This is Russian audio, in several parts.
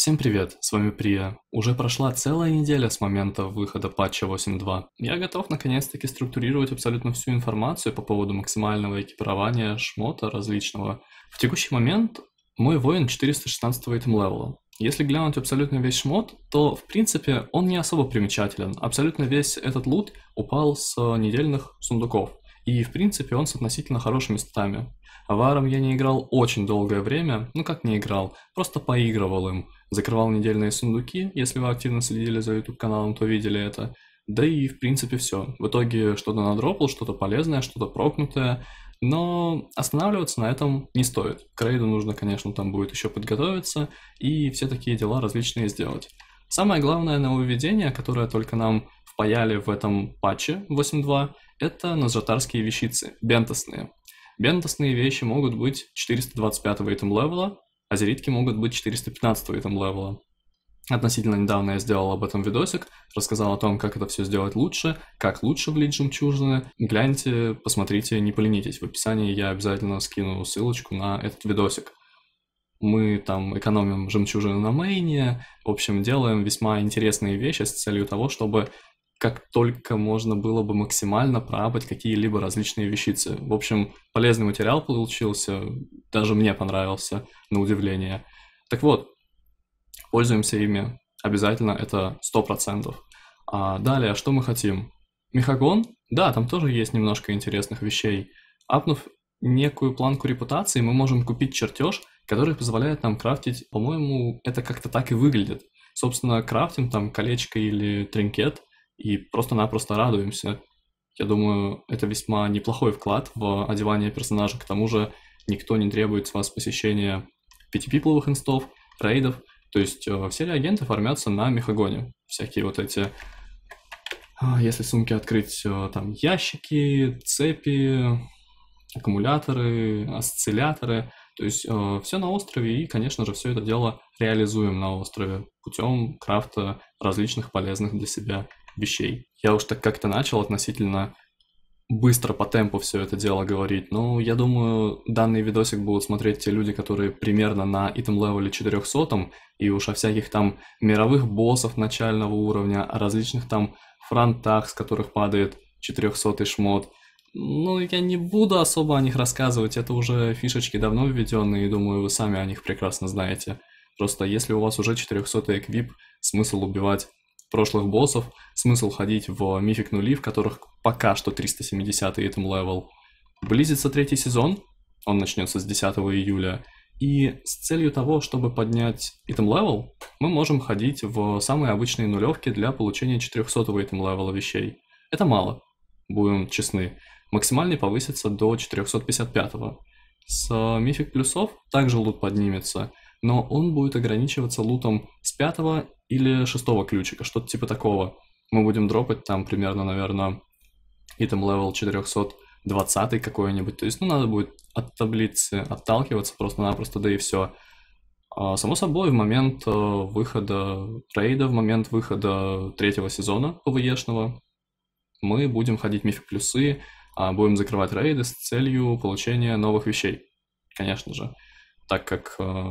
Всем привет, с вами Прия. Уже прошла целая неделя с момента выхода патча 8.2. Я готов наконец-таки структурировать абсолютно всю информацию по поводу максимального экипирования, шмота различного. В текущий момент мой воин 416 этим левела. Если глянуть абсолютно весь шмот, то в принципе он не особо примечателен. Абсолютно весь этот лут упал с недельных сундуков. И в принципе он с относительно хорошими статами. Варом я не играл очень долгое время, ну как не играл, просто поигрывал им. Закрывал недельные сундуки, если вы активно следили за YouTube-каналом, то видели это. Да и в принципе все. В итоге что-то надропал, что-то полезное, что-то прокнутое. Но останавливаться на этом не стоит. К рейду нужно, конечно, там будет еще подготовиться и все такие дела различные сделать. Самое главное нововведение, которое только нам впаяли в этом патче 8.2, это назратарские вещицы, бентосные. Бентосные вещи могут быть 425 item левела, а зеритки могут быть 415 item левела. Относительно недавно я сделал об этом видосик, рассказал о том, как это все сделать лучше, как лучше влить жемчужины. Гляньте, посмотрите, не поленитесь. В описании я обязательно скину ссылочку на этот видосик. Мы там экономим жемчужины на мейне, в общем, делаем весьма интересные вещи с целью того, чтобы как только можно было бы максимально пробовать какие-либо различные вещицы. В общем, полезный материал получился, даже мне понравился, на удивление. Так вот, пользуемся ими обязательно, это 100%. А далее, что мы хотим? Мехагон? Да, там тоже есть немножко интересных вещей. Апнув некую планку репутации, мы можем купить чертеж, который позволяет нам крафтить, по-моему, это как-то так и выглядит. Собственно, крафтим там колечко или тринкет – и просто-напросто радуемся. Я думаю, это весьма неплохой вклад в одевание персонажа. К тому же никто не требует с вас посещения пятипипловых инстов, рейдов. То есть э, все реагенты формятся на мехагоне. Всякие вот эти... А, если сумки открыть, э, там ящики, цепи, аккумуляторы, осцилляторы. То есть э, все на острове, и, конечно же, все это дело реализуем на острове путем крафта различных полезных для себя вещей. Я уж так как-то начал относительно быстро по темпу все это дело говорить, но ну, я думаю, данный видосик будут смотреть те люди, которые примерно на этом левеле 400, и уж о всяких там мировых боссов начального уровня, о различных там фронтах, с которых падает 400 шмот. Ну, я не буду особо о них рассказывать, это уже фишечки давно введенные, и думаю, вы сами о них прекрасно знаете. Просто если у вас уже 400 эквип, смысл убивать прошлых боссов, смысл ходить в мифик нули, в которых пока что 370 этом левел. Близится третий сезон, он начнется с 10 июля, и с целью того, чтобы поднять item level, мы можем ходить в самые обычные нулевки для получения 400 item level вещей. Это мало, будем честны. Максимальный повысится до 455. -го. С мифик плюсов также лут поднимется, но он будет ограничиваться лутом с пятого или шестого ключика, что-то типа такого. Мы будем дропать там примерно, наверное, item level 420 какой-нибудь. То есть, ну, надо будет от таблицы отталкиваться просто-напросто, да и все. А, само собой, в момент э, выхода трейда, в момент выхода третьего сезона ПВЕшного, мы будем ходить мифик плюсы, а, будем закрывать рейды с целью получения новых вещей, конечно же, так как э,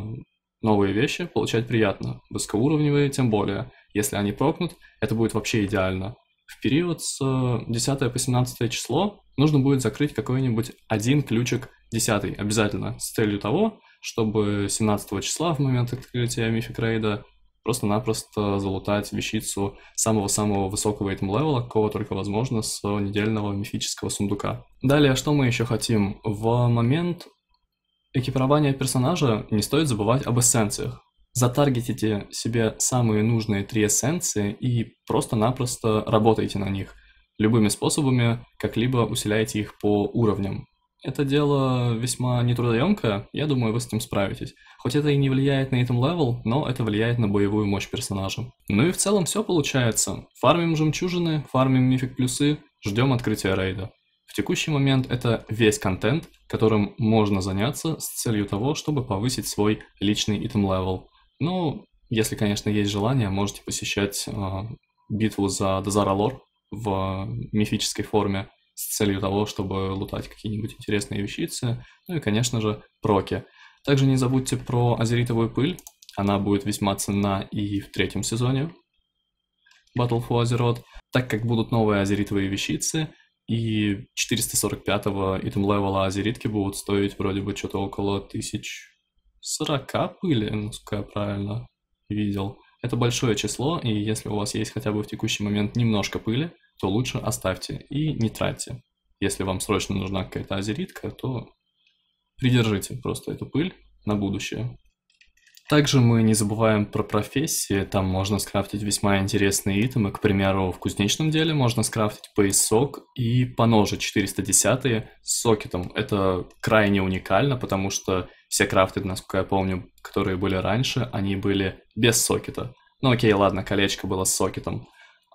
Новые вещи получать приятно, высокоуровневые тем более. Если они прокнут, это будет вообще идеально. В период с 10 э, по 17 число нужно будет закрыть какой-нибудь один ключик 10 обязательно с целью того, чтобы 17 числа в момент открытия мифик рейда просто-напросто залутать вещицу самого-самого высокого этим левела, какого только возможно, с э, недельного мифического сундука. Далее, что мы еще хотим? В момент экипирования персонажа не стоит забывать об эссенциях. Затаргетите себе самые нужные три эссенции и просто-напросто работайте на них. Любыми способами как-либо усиляйте их по уровням. Это дело весьма нетрудоемкое, я думаю, вы с этим справитесь. Хоть это и не влияет на этом левел, но это влияет на боевую мощь персонажа. Ну и в целом все получается. Фармим жемчужины, фармим мифик плюсы, ждем открытия рейда. В текущий момент это весь контент, которым можно заняться с целью того, чтобы повысить свой личный item level. Ну, если, конечно, есть желание, можете посещать э, битву за Дозаралор в мифической форме с целью того, чтобы лутать какие-нибудь интересные вещицы. Ну и, конечно же, проки. Также не забудьте про азеритовую пыль. Она будет весьма ценна и в третьем сезоне Battle for Azeroth. Так как будут новые азеритовые вещицы, и 445-го item левела азеритки будут стоить вроде бы что-то около 1040 пыли, насколько я правильно видел. Это большое число, и если у вас есть хотя бы в текущий момент немножко пыли, то лучше оставьте и не тратьте. Если вам срочно нужна какая-то азеритка, то придержите просто эту пыль на будущее. Также мы не забываем про профессии, там можно скрафтить весьма интересные итемы, к примеру, в кузнечном деле можно скрафтить поясок и поножи 410 с сокетом. Это крайне уникально, потому что все крафты, насколько я помню, которые были раньше, они были без сокета. Ну окей, ладно, колечко было с сокетом.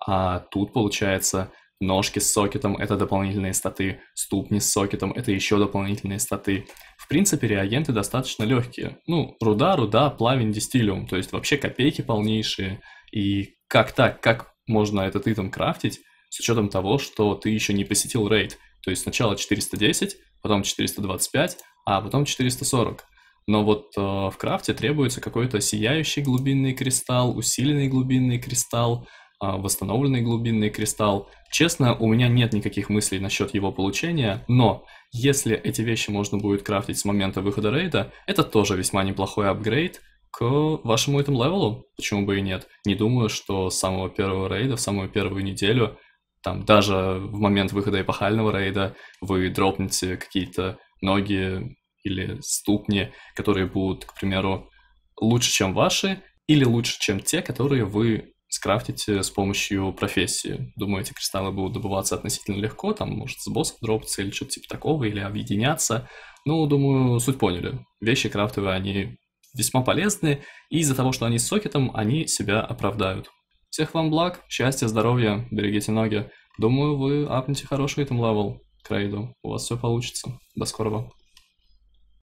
А тут, получается, ножки с сокетом — это дополнительные статы, ступни с сокетом — это еще дополнительные статы. В принципе, реагенты достаточно легкие. Ну, руда, руда, плавень, дистиллиум. То есть вообще копейки полнейшие. И как так, как можно этот итем крафтить, с учетом того, что ты еще не посетил рейд. То есть сначала 410, потом 425, а потом 440. Но вот э, в крафте требуется какой-то сияющий глубинный кристалл, усиленный глубинный кристалл, а, восстановленный глубинный кристалл. Честно, у меня нет никаких мыслей насчет его получения, но если эти вещи можно будет крафтить с момента выхода рейда, это тоже весьма неплохой апгрейд к вашему этому левелу. Почему бы и нет? Не думаю, что с самого первого рейда, в самую первую неделю, там даже в момент выхода эпохального рейда вы дропнете какие-то ноги или ступни, которые будут, к примеру, лучше, чем ваши, или лучше, чем те, которые вы скрафтить э, с помощью профессии. Думаю, эти кристаллы будут добываться относительно легко, там может с боссом дропаться или что-то типа такого, или объединяться. Ну, думаю, суть поняли. Вещи крафтовые, они весьма полезны, и из-за того, что они с сокетом, они себя оправдают. Всех вам благ, счастья, здоровья, берегите ноги. Думаю, вы апнете хороший этом левел Крейду. У вас все получится. До скорого.